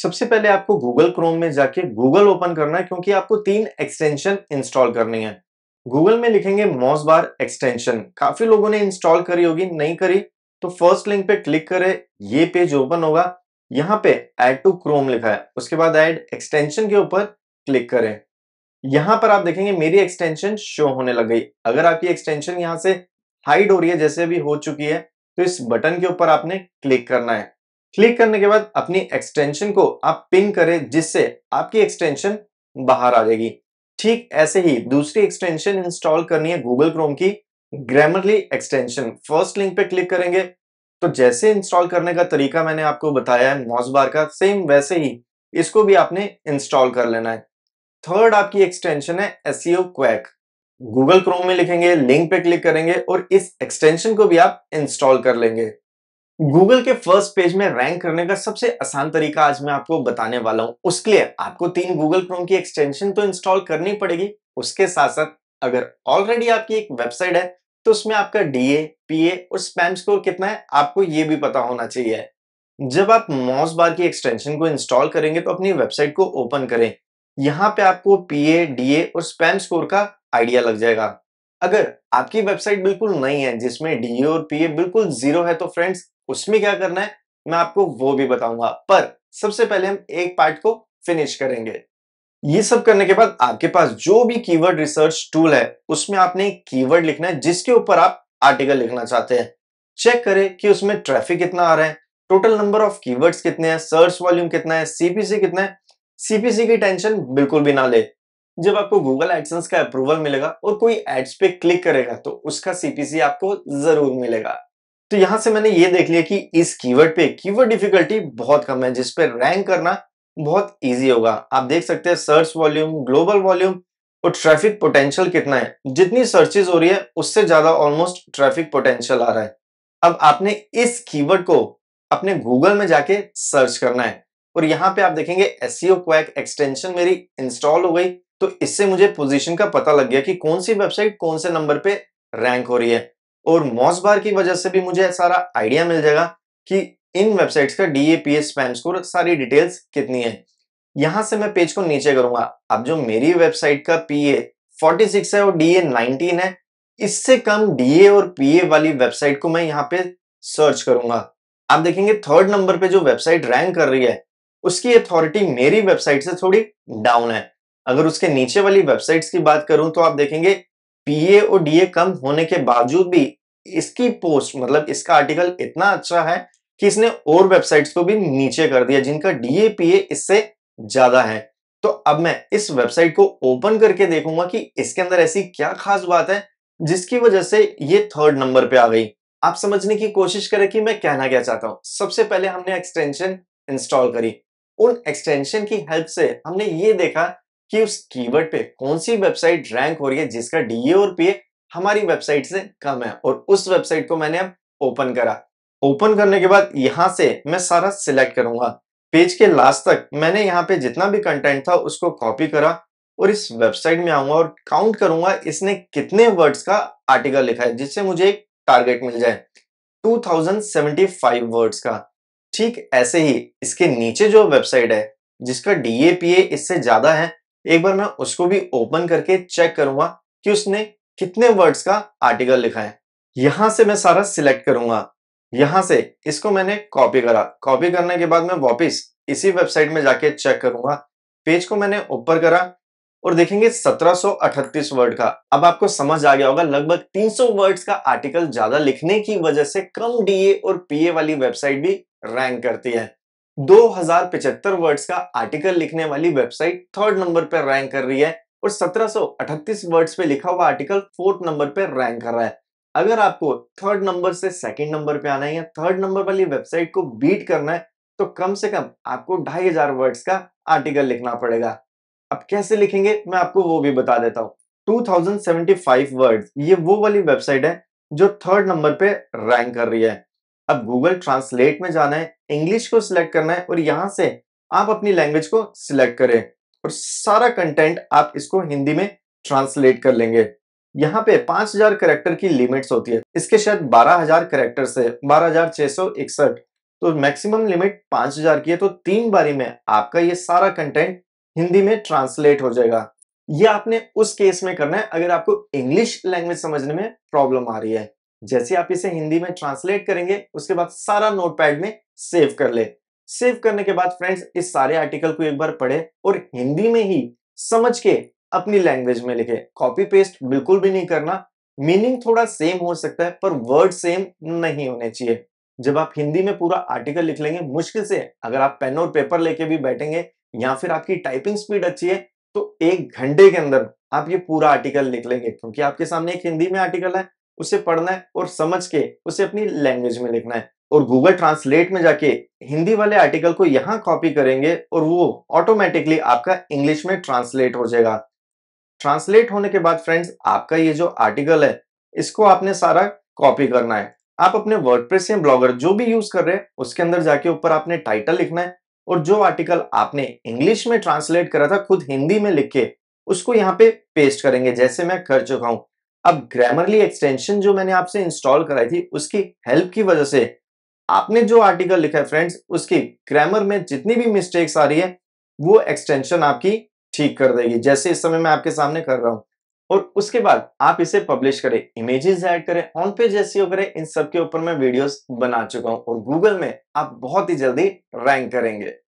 सबसे पहले आपको गूगल क्रोम में जाके गूगल ओपन करना है क्योंकि आपको तीन एक्सटेंशन इंस्टॉल करनी है गूगल में लिखेंगे मॉस बार एक्सटेंशन काफी लोगों ने इंस्टॉल करी होगी नहीं करी तो फर्स्ट लिंक पे क्लिक करें ये पेज ओपन होगा यहाँ पे एड टू क्रोम लिखा है उसके बाद एड एक्सटेंशन के ऊपर क्लिक करें यहाँ पर आप देखेंगे मेरी एक्सटेंशन शो होने लग गई अगर आपकी एक्सटेंशन यहां से हाइड हो रही है जैसे भी हो चुकी है तो इस बटन के ऊपर आपने क्लिक करना है क्लिक करने के बाद अपनी एक्सटेंशन को आप पिन करें जिससे आपकी एक्सटेंशन बाहर आ जाएगी ठीक ऐसे ही दूसरी एक्सटेंशन इंस्टॉल करनी है गूगल क्रोम की ग्रामरली एक्सटेंशन फर्स्ट लिंक पे क्लिक करेंगे तो जैसे इंस्टॉल करने का तरीका मैंने आपको बताया है मॉस बार का सेम वैसे ही इसको भी आपने इंस्टॉल कर लेना है थर्ड आपकी एक्सटेंशन है एस क्वैक गूगल क्रोम में लिखेंगे लिंक पे क्लिक करेंगे और इस एक्सटेंशन को भी आप इंस्टॉल कर लेंगे गूगल के फर्स्ट पेज में रैंक करने का सबसे आसान तरीका आज मैं आपको बताने वाला हूं उसके लिए आपको तीन गूगल क्रोम की एक्सटेंशन तो इंस्टॉल करनी पड़ेगी उसके साथ साथ अगर ऑलरेडी आपकी एक वेबसाइट है तो उसमें आपका डीए पीए और स्पैम स्कोर कितना है आपको ये भी पता होना चाहिए जब आप मॉस बार की एक्सटेंशन को इंस्टॉल करेंगे तो अपनी वेबसाइट को ओपन करें यहाँ पे आपको पीए डीए और स्पैम स्कोर का आइडिया लग जाएगा अगर आपकी वेबसाइट बिल्कुल नई है जिसमें डी और पी बिल्कुल जीरो है तो फ्रेंड्स उसमें क्या करना है मैं आपको वो भी बताऊंगा पर सबसे पहले हम एक पार्ट को फिनिश करेंगे ये सब करने के बाद आपके पास जो भी कीवर्ड रिसर्च टूल है उसमें आपने एक कीवर्ड लिखना है जिसके ऊपर आप आर्टिकल लिखना चाहते हैं चेक करें कि उसमें ट्रैफिक कितना आ रहा है टोटल नंबर ऑफ कीवर्ड्स कितने हैं सर्च वॉल्यूम कितना है सीपीसी कितना है सीपीसी की टेंशन बिल्कुल भी ना ले जब आपको गूगल एडसेंस का अप्रूवल मिलेगा और कोई एड्स पे क्लिक करेगा तो उसका सीपीसी आपको जरूर मिलेगा तो यहां से मैंने ये देख लिया कि इस कीवर्ड पे कीवर्ड डिफिकल्टी बहुत कम है जिस पे रैंक करना बहुत इजी होगा आप देख सकते हैं सर्च वॉल्यूम ग्लोबल वॉल्यूम और ट्रैफिक पोटेंशियल कितना है जितनी सर्चेज हो रही है उससे ज्यादा ऑलमोस्ट ट्रैफिक पोटेंशियल आ रहा है अब आपने इस कीवर्ड को अपने गूगल में जाके सर्च करना है और यहाँ पे आप देखेंगे एस क्वैक एक्सटेंशन मेरी इंस्टॉल हो गई तो इससे मुझे पोजीशन का पता लग गया कि कौन सी वेबसाइट कौन से नंबर पे रैंक हो रही है और मॉस बार की वजह से भी मुझे सारा आइडिया मिल जाएगा कि इन वेबसाइट्स का D A P S spam score सारी डिटेल्स कितनी है यहां से मैं पेज को नीचे करूंगा अब जो मेरी वेबसाइट का पी ए फोर्टी सिक्स है और डी ए नाइनटीन है इससे कम डी ए और पी ए वाली वेबसाइट को मैं यहाँ पे सर्च करूंगा आप देखेंगे थर्ड नंबर पे जो वेबसाइट रैंक कर रही है उसकी अथॉरिटी मेरी वेबसाइट से थोड़ी डाउन है अगर उसके नीचे वाली वेबसाइट्स की बात करूं तो आप देखेंगे पीए और डीए कम होने के बावजूद भी इसकी पोस्ट मतलब इसका आर्टिकल इतना अच्छा है कि इसने और वेबसाइट्स को भी नीचे कर दिया जिनका डीए पीए इससे ज्यादा है तो अब मैं इस वेबसाइट को ओपन करके देखूंगा कि इसके अंदर ऐसी क्या खास बात है जिसकी वजह से ये थर्ड नंबर पे आ गई आप समझने की कोशिश करें कि मैं कहना क्या चाहता हूं सबसे पहले हमने एक्सटेंशन इंस्टॉल करी उन एक्सटेंशन की हेल्प से हमने ये देखा कि उस कीवर्ड पे कौन सी वेबसाइट रैंक हो रही है जिसका डीए और पीए हमारी वेबसाइट से कम है और उस वेबसाइट को मैंने अब ओपन करा ओपन करने के बाद यहां से मैं सारा सिलेक्ट करूंगा पेज के लास्ट तक मैंने यहाँ पे जितना भी कंटेंट था उसको कॉपी करा और इस वेबसाइट में आऊंगा और काउंट करूंगा इसने कितने वर्ड्स का आर्टिकल लिखा है जिससे मुझे एक टारगेट मिल जाए 2075 वर्ड्स का ठीक ऐसे ही इसके नीचे जो वेबसाइट है जिसका डीएपीए इससे ज्यादा है एक बार मैं उसको भी ओपन करके चेक करूंगा कि उसने कितने वर्ड्स का आर्टिकल लिखा है यहां से मैं सारा सिलेक्ट करूंगा यहां से इसको मैंने कॉपी करा कॉपी करने के बाद मैं वापिस इसी वेबसाइट में जाके चेक करूंगा पेज को मैंने ऊपर करा और देखेंगे 1738 वर्ड का अब आपको समझ आ गया होगा लगभग 300 वर्ड्स का आर्टिकल ज्यादा लिखने की वजह से कम डीए और पीए वाली वेबसाइट भी रैंक करती है 2075 वर्ड्स का आर्टिकल लिखने वाली वेबसाइट थर्ड नंबर पर रैंक कर रही है और 1738 वर्ड्स पे लिखा हुआ आर्टिकल फोर्थ नंबर पर रैंक कर रहा है अगर आपको थर्ड नंबर से सेकंड नंबर पे आना है या थर्ड नंबर वाली वेबसाइट को बीट करना है तो कम से कम आपको ढाई हजार वर्ड्स का आर्टिकल लिखना पड़ेगा अब कैसे लिखेंगे मैं आपको वो भी बता देता हूँ 2075 वर्ड्स ये वो वाली वेबसाइट है जो थर्ड नंबर पे रैंक कर रही है अब गूगल ट्रांसलेट में जाना है इंग्लिश को सिलेक्ट करना है और यहां से आप अपनी लैंग्वेज को सिलेक्ट करें और सारा कंटेंट आप इसको हिंदी में ट्रांसलेट कर लेंगे यहाँ पे 5000 करेक्टर की लिमिट्स होती है इसके शायद 12000 करेक्टर से बारह तो मैक्सिमम लिमिट 5000 की है तो तीन बारी में आपका ये सारा कंटेंट हिंदी में ट्रांसलेट हो जाएगा ये आपने उस केस में करना है अगर आपको इंग्लिश लैंग्वेज समझने में प्रॉब्लम आ रही है जैसे आप इसे हिंदी में ट्रांसलेट करेंगे उसके बाद सारा नोटपैड में सेव कर ले सेव करने के बाद फ्रेंड्स इस सारे आर्टिकल को एक बार पढ़े और हिंदी में ही समझ के अपनी लैंग्वेज में लिखे कॉपी पेस्ट बिल्कुल भी नहीं करना मीनिंग थोड़ा सेम हो सकता है पर वर्ड सेम नहीं होने चाहिए जब आप हिंदी में पूरा आर्टिकल लिख लेंगे मुश्किल से अगर आप पेन और पेपर लेके भी बैठेंगे या फिर आपकी टाइपिंग स्पीड अच्छी है तो एक घंटे के अंदर आप ये पूरा आर्टिकल लिख लेंगे क्योंकि आपके सामने एक हिंदी में आर्टिकल है उसे पढ़ना है और समझ के उसे अपनी लैंग्वेज में लिखना है और गूगल ट्रांसलेट में जाके हिंदी वाले आर्टिकल को यहाँ कॉपी करेंगे और वो ऑटोमेटिकली आपका इंग्लिश में ट्रांसलेट हो जाएगा ट्रांसलेट होने के बाद फ्रेंड्स आपका ये जो आर्टिकल है इसको आपने सारा कॉपी करना है आप अपने वर्डप्रेस या ब्लॉगर जो भी यूज कर रहे हैं उसके अंदर जाके ऊपर आपने टाइटल लिखना है और जो आर्टिकल आपने इंग्लिश में ट्रांसलेट करा था खुद हिंदी में लिख के उसको यहाँ पे पेस्ट करेंगे जैसे मैं कर चुका हूं अब ग्रामरली एक्सटेंशन जो मैंने आपसे इंस्टॉल कराई थी उसकी हेल्प की वजह से आपने जो आर्टिकल लिखा है फ्रेंड्स उसकी ग्रामर में जितनी भी मिस्टेक्स आ रही है वो एक्सटेंशन आपकी ठीक कर देगी जैसे इस समय मैं आपके सामने कर रहा हूं और उसके बाद आप इसे पब्लिश करें इमेजेस ऐड करें ऑन पेज एसईओ करें इन सब के ऊपर मैं वीडियोस बना चुका हूं और गूगल में आप बहुत ही जल्दी रैंक करेंगे